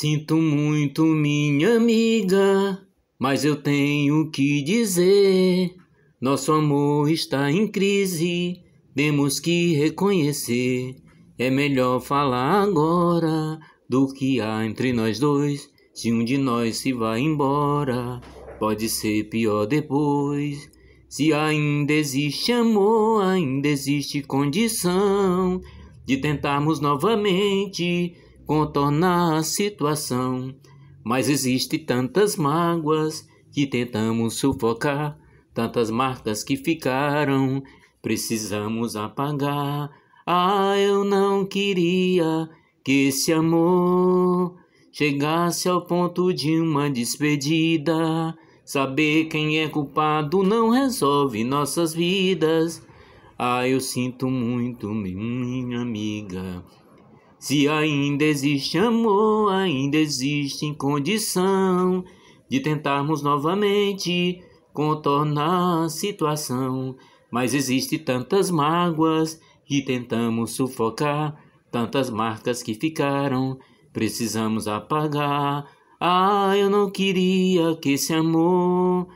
Sinto muito, minha amiga, mas eu tenho que dizer. Nosso amor está em crise, temos que reconhecer. É melhor falar agora do que há entre nós dois. Se um de nós se vai embora, pode ser pior depois. Se ainda existe amor, ainda existe condição de tentarmos novamente contornar a situação. Mas existe tantas mágoas que tentamos sufocar, tantas marcas que ficaram, precisamos apagar. Ah, eu não queria que esse amor chegasse ao ponto de uma despedida. Saber quem é culpado não resolve nossas vidas. Ah, eu sinto muito, minha amiga. Se ainda existe amor, ainda existe condição de tentarmos novamente contornar a situação. Mas existe tantas mágoas que tentamos sufocar, tantas marcas que ficaram, precisamos apagar. Ah, eu não queria que esse amor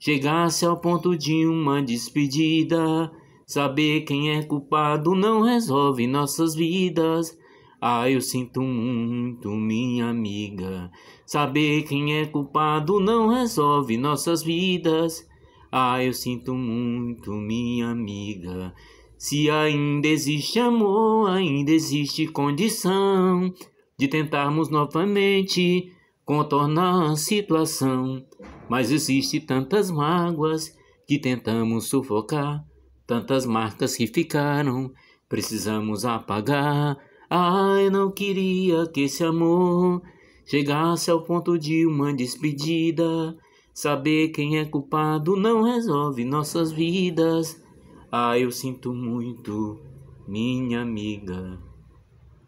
chegasse ao ponto de uma despedida. Saber quem é culpado não resolve nossas vidas. Ah, eu sinto muito, minha amiga. Saber quem é culpado não resolve nossas vidas. Ah, eu sinto muito, minha amiga. Se ainda existe amor, ainda existe condição de tentarmos novamente contornar a situação. Mas existe tantas mágoas que tentamos sufocar, tantas marcas que ficaram, precisamos apagar. Ah, eu não queria que esse amor chegasse ao ponto de uma despedida. Saber quem é culpado não resolve nossas vidas. Ah, eu sinto muito, minha amiga.